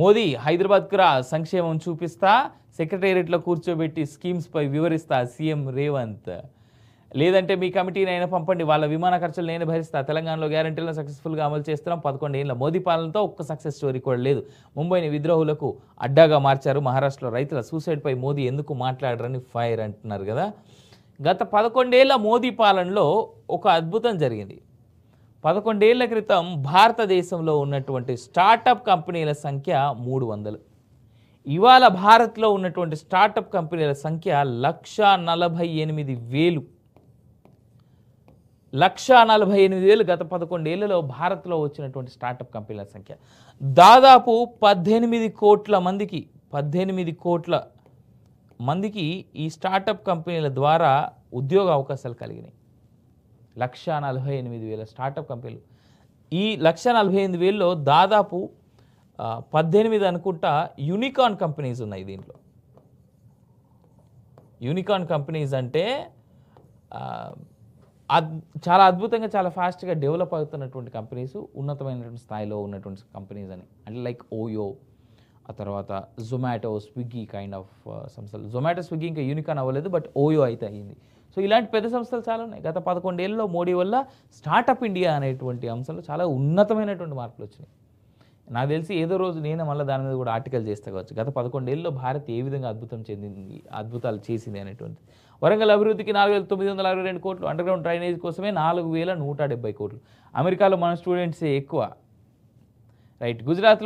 మోదీ హైదరాబాద్కి రా సంక్షేమం చూపిస్తా సెక్రటేరియట్లో కూర్చోబెట్టి స్కీమ్స్పై వివరిస్తా సీఎం రేవంత్ లేదంటే మీ కమిటీని అయినా పంపండి వాళ్ళ విమాన ఖర్చులు నేను భరిస్తా తెలంగాణలో గ్యారంటీలను సక్సెస్ఫుల్గా అమలు చేస్తున్నాం పదకొండు ఏళ్ళ మోదీ పాలనతో ఒక్క సక్సెస్ స్టోరీ కూడా లేదు ముంబైని విద్రోహులకు అడ్డాగా మార్చారు మహారాష్ట్రలో రైతుల సూసైడ్పై మోదీ ఎందుకు మాట్లాడరని ఫైర్ అంటున్నారు కదా గత పదకొండేళ్ల మోదీ పాలనలో ఒక అద్భుతం జరిగింది పదకొండేళ్ల క్రితం భారతదేశంలో ఉన్నటువంటి స్టార్టప్ కంపెనీల సంఖ్య మూడు వందలు ఇవాళ భారత్లో ఉన్నటువంటి స్టార్టప్ కంపెనీల సంఖ్య లక్ష నలభై ఎనిమిది వేలు లక్ష నలభై ఎనిమిది వేలు గత పదకొండేళ్లలో భారత్లో వచ్చినటువంటి స్టార్టప్ కంపెనీల సంఖ్య దాదాపు పద్దెనిమిది కోట్ల మందికి పద్దెనిమిది కోట్ల మందికి ఈ స్టార్టప్ కంపెనీల ద్వారా ఉద్యోగ అవకాశాలు కలిగినాయి లక్ష నలభై ఎనిమిది వేల స్టార్టప్ కంపెనీలు ఈ లక్ష నలభై ఎనిమిది వేల్లో దాదాపు పద్దెనిమిది అనుకుంటా యూనికాన్ కంపెనీస్ ఉన్నాయి దీంట్లో యూనికాన్ కంపెనీస్ అంటే చాలా అద్భుతంగా చాలా ఫాస్ట్గా డెవలప్ అవుతున్నటువంటి కంపెనీస్ ఉన్నతమైనటువంటి స్థాయిలో ఉన్నటువంటి కంపెనీస్ అని అంటే లైక్ ఓయో ఆ తర్వాత జొమాటో స్విగ్గీ కైండ్ ఆఫ్ సంస్థలు జొమాటో స్విగ్గీ ఇంకా యూనికాన్ అవ్వలేదు బట్ ఓయో అయితే అయ్యింది సో ఇలాంటి పెద్ద సంస్థలు చాలా ఉన్నాయి గత పదకొండేళ్ళలో మోడీ వల్ల స్టార్టప్ ఇండియా అనేటువంటి అంశంలో చాలా ఉన్నతమైనటువంటి మార్పులు వచ్చినాయి నాకు తెలిసి ఏదో రోజు నేను మళ్ళీ దాని మీద కూడా ఆర్టికల్ చేస్తా కావచ్చు గత పదకొండేళ్ళలో భారత్ ఏ విధంగా అద్భుతం చెందింది అద్భుతాలు చేసింది అనేటువంటి వరంగల్ అభివృద్ధికి నాలుగు వేల తొమ్మిది వందల అరవై రెండు కోట్లు గ్రౌండ్ డ్రైనేజ్ కోసమే నాలుగు వేల నూట డెబ్బై కోట్లు అమెరికాలో మన స్టూడెంట్సే ఎక్కువ రైట్ గుజరాత్లో